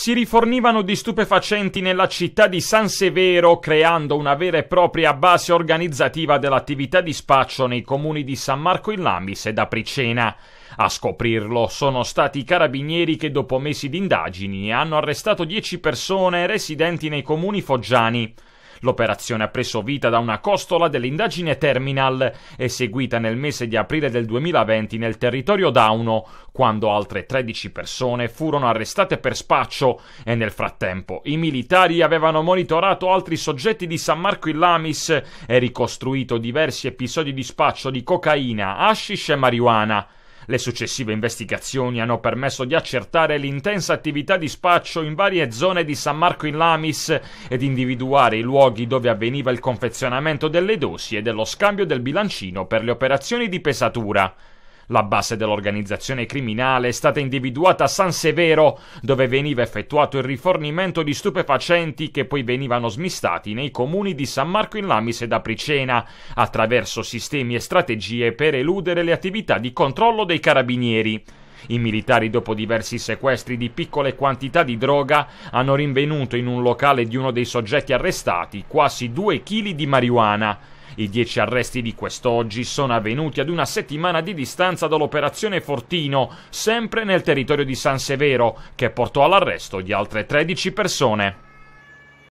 si rifornivano di stupefacenti nella città di San Severo, creando una vera e propria base organizzativa dell'attività di spaccio nei comuni di San Marco in Lambis ed Apricena. A scoprirlo sono stati i carabinieri che dopo mesi di indagini hanno arrestato 10 persone residenti nei comuni foggiani. L'operazione ha preso vita da una costola dell'indagine Terminal, eseguita nel mese di aprile del 2020 nel territorio Dauno, quando altre 13 persone furono arrestate per spaccio e nel frattempo i militari avevano monitorato altri soggetti di San Marco in Lamis e ricostruito diversi episodi di spaccio di cocaina, hashish e marijuana. Le successive investigazioni hanno permesso di accertare l'intensa attività di spaccio in varie zone di San Marco in Lamis ed individuare i luoghi dove avveniva il confezionamento delle dosi e dello scambio del bilancino per le operazioni di pesatura. La base dell'organizzazione criminale è stata individuata a San Severo, dove veniva effettuato il rifornimento di stupefacenti che poi venivano smistati nei comuni di San Marco in Lamis ed Apricena, attraverso sistemi e strategie per eludere le attività di controllo dei carabinieri. I militari, dopo diversi sequestri di piccole quantità di droga, hanno rinvenuto in un locale di uno dei soggetti arrestati quasi due chili di marijuana. I dieci arresti di quest'oggi sono avvenuti ad una settimana di distanza dall'operazione Fortino, sempre nel territorio di San Severo, che portò all'arresto di altre 13 persone.